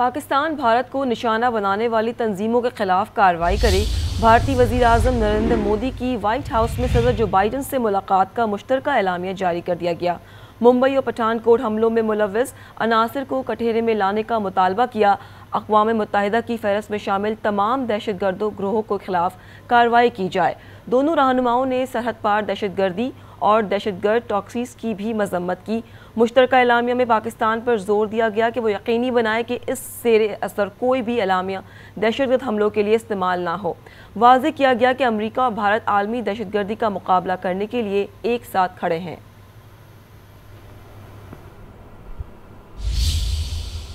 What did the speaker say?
पाकिस्तान भारत को निशाना बनाने वाली तंजीमों के खिलाफ कार्रवाई करे भारतीय वजी अजम नरेंद्र मोदी की वाइट हाउस में सदर जो बाइडन से मुलाकात का मुश्तर एलामिया जारी कर दिया गया मुंबई और पठानकोट हमलों में मुलविस अनासर को कठेरे में लाने का मुतालबा किया अकवा मुतहदा की फहरस में शामिल तमाम दहशत गर्दों ग्रोहों के खिलाफ कार्रवाई की जाए दोनों रहनुमाओं ने सरहद पार दहशत गर्दी और दहशतगर्द टॉक्सीस की भी मजम्मत की मुश्तर अलामिया में पाकिस्तान पर जोर दिया गया कि वो यकीनी बनाए कि इस सर असर कोई भी दहशत दहशतगर्द हमलों के लिए इस्तेमाल ना हो वाज किया गया कि अमरीका और भारत आलमी दहशतगर्दी का मुकाबला करने के लिए एक साथ खड़े हैं